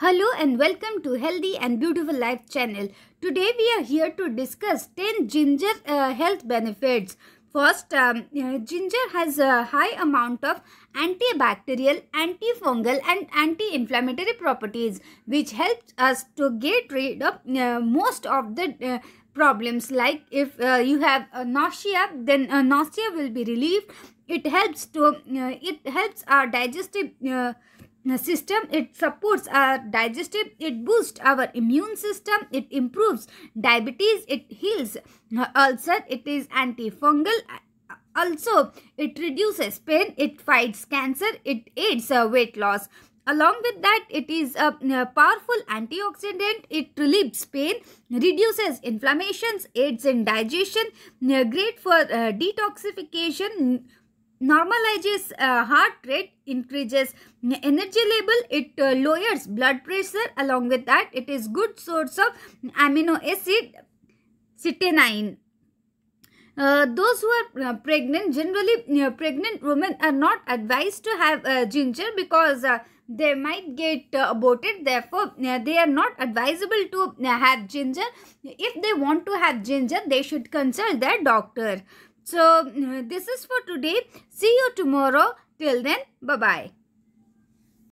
Hello and welcome to Healthy and Beautiful Life channel. Today we are here to discuss 10 ginger uh, health benefits. First, um, uh, ginger has a high amount of antibacterial, antifungal and anti-inflammatory properties which helps us to get rid of uh, most of the uh, problems like if uh, you have nausea then uh, nausea will be relieved. It helps to it helps our digestive system it supports our digestive it boosts our immune system it improves diabetes it heals ulcer it is antifungal also it reduces pain it fights cancer it aids uh, weight loss along with that it is a, a powerful antioxidant it relieves pain reduces inflammations aids in digestion uh, great for uh, detoxification normalizes uh, heart rate increases energy level it uh, lowers blood pressure along with that it is good source of amino acid citanine uh, those who are uh, pregnant, generally uh, pregnant women are not advised to have uh, ginger because uh, they might get uh, aborted. Therefore, they are not advisable to have ginger. If they want to have ginger, they should consult their doctor. So, uh, this is for today. See you tomorrow. Till then, bye-bye.